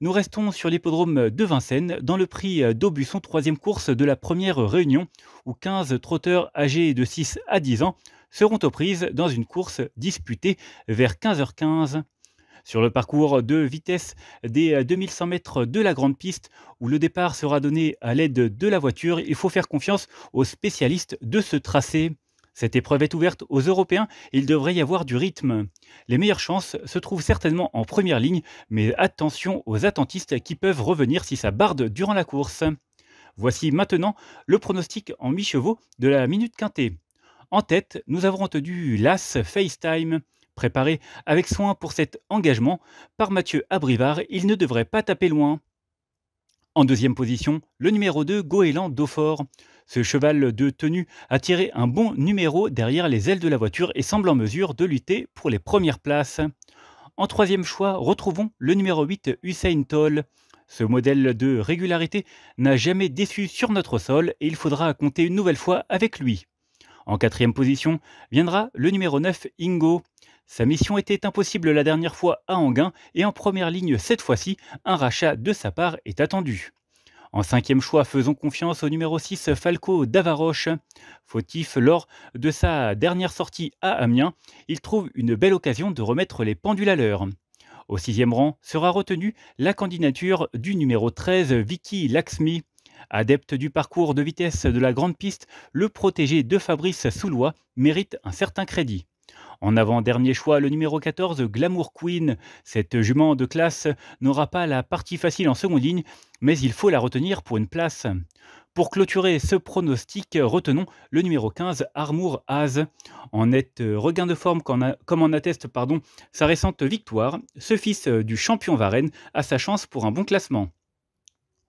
nous restons sur l'hippodrome de Vincennes, dans le prix d'Aubusson, troisième course de la première réunion, où 15 trotteurs âgés de 6 à 10 ans seront aux prises dans une course disputée vers 15h15 sur le parcours de vitesse des 2100 mètres de la grande piste où le départ sera donné à l'aide de la voiture. Il faut faire confiance aux spécialistes de ce tracé. Cette épreuve est ouverte aux Européens et il devrait y avoir du rythme. Les meilleures chances se trouvent certainement en première ligne, mais attention aux attentistes qui peuvent revenir si ça barde durant la course. Voici maintenant le pronostic en mi-chevaux de la minute quintée. En tête, nous avons entendu l'As FaceTime. Préparé avec soin pour cet engagement par Mathieu Abrivard, il ne devrait pas taper loin. En deuxième position, le numéro 2, Goéland Daufort. Ce cheval de tenue a tiré un bon numéro derrière les ailes de la voiture et semble en mesure de lutter pour les premières places. En troisième choix, retrouvons le numéro 8 Hussein Toll. Ce modèle de régularité n'a jamais déçu sur notre sol et il faudra compter une nouvelle fois avec lui. En quatrième position viendra le numéro 9 Ingo. Sa mission était impossible la dernière fois à Anguin et en première ligne cette fois-ci, un rachat de sa part est attendu. En cinquième choix, faisons confiance au numéro 6 Falco Davaroche. Fautif lors de sa dernière sortie à Amiens, il trouve une belle occasion de remettre les pendules à l'heure. Au sixième rang sera retenue la candidature du numéro 13 Vicky Laxmi. Adepte du parcours de vitesse de la grande piste, le protégé de Fabrice Soulois mérite un certain crédit. En avant-dernier choix, le numéro 14, Glamour Queen. Cette jument de classe n'aura pas la partie facile en seconde ligne, mais il faut la retenir pour une place. Pour clôturer ce pronostic, retenons le numéro 15, Armour Az. En net euh, regain de forme, comme en atteste pardon, sa récente victoire, ce fils euh, du champion Varenne a sa chance pour un bon classement.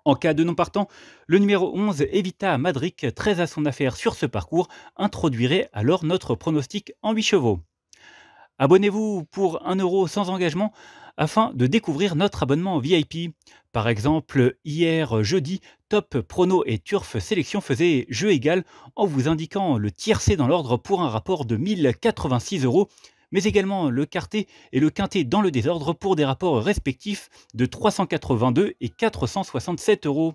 En cas de non partant, le numéro 11, Evita Madric, très à son affaire sur ce parcours, introduirait alors notre pronostic en 8 chevaux. Abonnez-vous pour 1€ euro sans engagement afin de découvrir notre abonnement VIP. Par exemple, hier jeudi, Top Prono et Turf Sélection faisaient jeu égal en vous indiquant le tiercé dans l'ordre pour un rapport de 1086 euros, mais également le quarté et le quinté dans le désordre pour des rapports respectifs de 382 et 467 euros.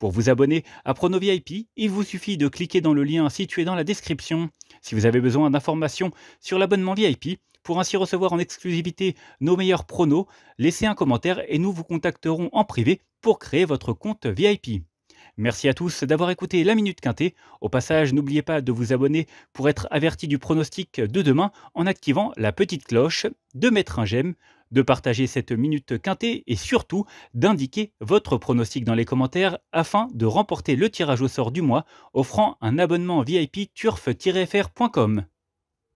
Pour vous abonner à Prono VIP, il vous suffit de cliquer dans le lien situé dans la description. Si vous avez besoin d'informations sur l'abonnement VIP, pour ainsi recevoir en exclusivité nos meilleurs pronos, laissez un commentaire et nous vous contacterons en privé pour créer votre compte VIP. Merci à tous d'avoir écouté la Minute Quintée. Au passage, n'oubliez pas de vous abonner pour être averti du pronostic de demain en activant la petite cloche, de mettre un j'aime, de partager cette Minute Quintée et surtout d'indiquer votre pronostic dans les commentaires afin de remporter le tirage au sort du mois offrant un abonnement VIP turf-fr.com.